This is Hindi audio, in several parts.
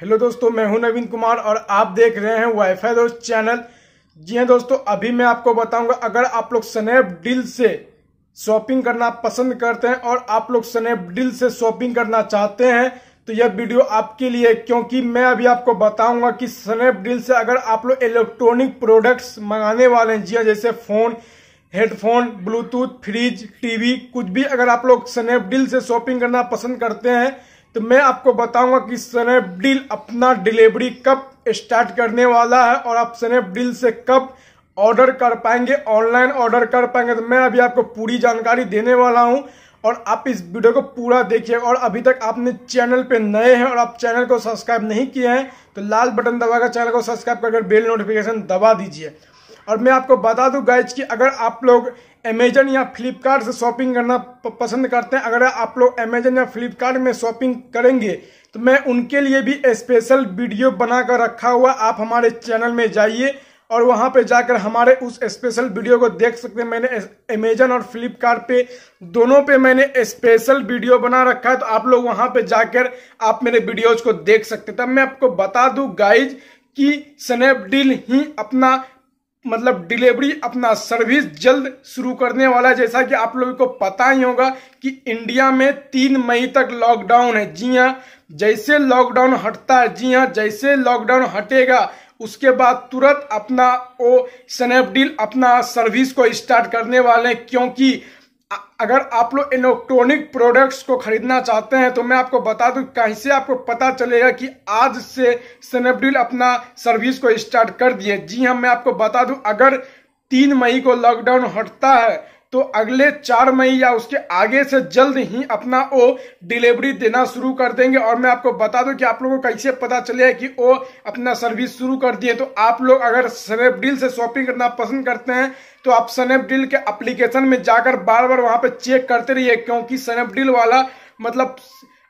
हेलो दोस्तों मैं हूं नवीन कुमार और आप देख रहे हैं वाईफाई दोस्त चैनल जी हाँ दोस्तों अभी मैं आपको बताऊंगा अगर आप लोग स्नैपडील से शॉपिंग करना पसंद करते हैं और आप लोग स्नैपडील से शॉपिंग करना चाहते हैं तो यह वीडियो आपके लिए क्योंकि मैं अभी आपको बताऊंगा कि स्नैपडील से अगर आप लोग इलेक्ट्रॉनिक प्रोडक्ट्स मंगाने वाले हैं जी हाँ जैसे phone headphone Bluetooth fridge TV कुछ भी अगर आप लोग स्नैपडील से शॉपिंग करना पसंद करते हैं तो मैं आपको बताऊंगा कि स्नैपडील अपना डिलीवरी कब स्टार्ट करने वाला है और आप स्नैपडील से कब ऑर्डर कर पाएंगे ऑनलाइन ऑर्डर कर पाएंगे तो मैं अभी आपको पूरी जानकारी देने वाला हूं और आप इस वीडियो को पूरा देखिए और अभी तक आपने चैनल पे नए हैं और आप चैनल को सब्सक्राइब नहीं किए हैं तो लाल बटन दबाकर चैनल को सब्सक्राइब करके बेल नोटिफिकेशन दबा दीजिए और मैं आपको बता दूं गाइज कि अगर आप लोग अमेजन या फ्लिपकार्ट से शॉपिंग करना पसंद करते हैं अगर आप लोग अमेजन या फ्लिपकार्ट में शॉपिंग करेंगे तो मैं उनके लिए भी स्पेशल वीडियो बनाकर रखा हुआ आप हमारे चैनल में जाइए और वहाँ पे जाकर हमारे उस स्पेशल वीडियो को देख सकते हैं मैंने अमेजन और फ्लिपकार्ट पे दोनों पे मैंने स्पेशल वीडियो बना रखा है तो आप लोग वहाँ पे जाकर आप मेरे वीडियोज को देख सकते हैं तब मैं आपको बता दूँ गाइज कि स्नैपडील ही अपना मतलब डिलीवरी अपना सर्विस जल्द शुरू करने वाला है जैसा कि आप लोगों को पता ही होगा कि इंडिया में तीन मई तक लॉकडाउन है जी हाँ जैसे लॉकडाउन हटता है जी हाँ जैसे लॉकडाउन हटेगा उसके बाद तुरंत अपना वो स्नैपडील अपना सर्विस को स्टार्ट करने वाले हैं क्योंकि अगर आप लोग इलेक्ट्रॉनिक प्रोडक्ट्स को खरीदना चाहते हैं तो मैं आपको बता दूं कैसे आपको पता चलेगा कि आज से स्नैपडील अपना सर्विस को स्टार्ट कर दिए जी हाँ मैं आपको बता दूं अगर तीन मई को लॉकडाउन हटता है तो अगले चार मई या उसके आगे से जल्द ही अपना वो डिलीवरी देना शुरू कर देंगे और मैं आपको बता दूं कि आप लोगों को कैसे पता चले कि वो अपना सर्विस शुरू कर दिए तो आप लोग अगर स्नैपडील से शॉपिंग करना पसंद करते हैं तो आप स्नैपडील के अप्लीकेशन में जाकर बार बार वहाँ पे चेक करते रहिए क्योंकि स्नैपडील वाला मतलब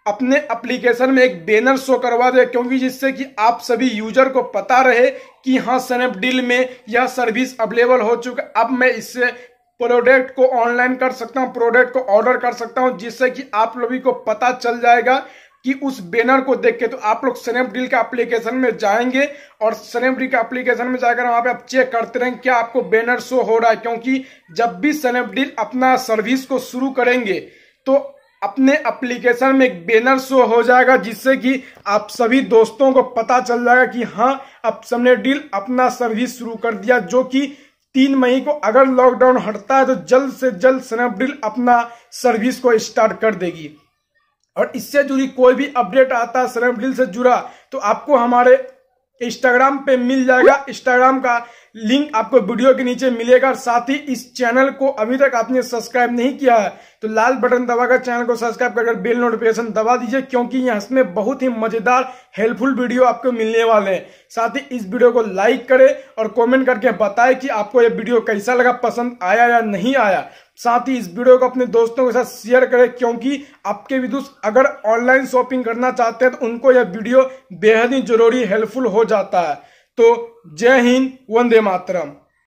अपने एप्लीकेशन में एक बैनर शो करवा दे क्योंकि जिससे कि आप सभी यूजर को पता रहे कि हाँ स्नैपडील में यह सर्विस अवेलेबल हो चुका अब मैं इससे प्रोडक्ट को ऑनलाइन कर सकता हूँ प्रोडक्ट को ऑर्डर कर सकता हूँ जिससे कि आप लोगों को पता चल जाएगा कि उस बैनर को देख के तो आप लोग स्नैपडील के एप्लीकेशन में जाएंगे और स्नैपडील के एप्लीकेशन में जाकर वहाँ पे आप चेक करते रहें क्या आपको बैनर शो हो रहा है क्योंकि जब भी स्नैपडील अपना सर्विस को शुरू करेंगे तो अपने एप्लीकेशन में एक बैनर शो हो जाएगा जिससे कि आप सभी दोस्तों को पता चल जाएगा कि हाँ अब स्नैपडील अपना सर्विस शुरू कर दिया जो कि तीन मई को अगर लॉकडाउन हटता है तो जल्द से जल्द स्नैपडील अपना सर्विस को स्टार्ट कर देगी और इससे जुड़ी कोई भी अपडेट आता है स्नैपडील से जुड़ा तो आपको हमारे इंस्टाग्राम पे मिल जाएगा इंस्टाग्राम का लिंक आपको वीडियो के नीचे मिलेगा और साथ ही इस चैनल को अभी तक आपने सब्सक्राइब नहीं किया है तो लाल बटन दबाकर चैनल को सब्सक्राइब कर बेल नोटिफिकेशन दबा दीजिए क्योंकि यहाँ इसमें बहुत ही मजेदार हेल्पफुल वीडियो आपको मिलने वाले हैं साथ ही इस वीडियो को लाइक करें और कमेंट करके बताएं कि आपको यह वीडियो कैसा लगा पसंद आया या नहीं आया साथ ही इस वीडियो को अपने दोस्तों के साथ शेयर करें क्योंकि आपके भी दोस्त अगर ऑनलाइन शॉपिंग करना चाहते हैं तो उनको यह वीडियो बेहद ही जरूरी हेल्पफुल हो जाता है तो जय हिंद वंदे मातरम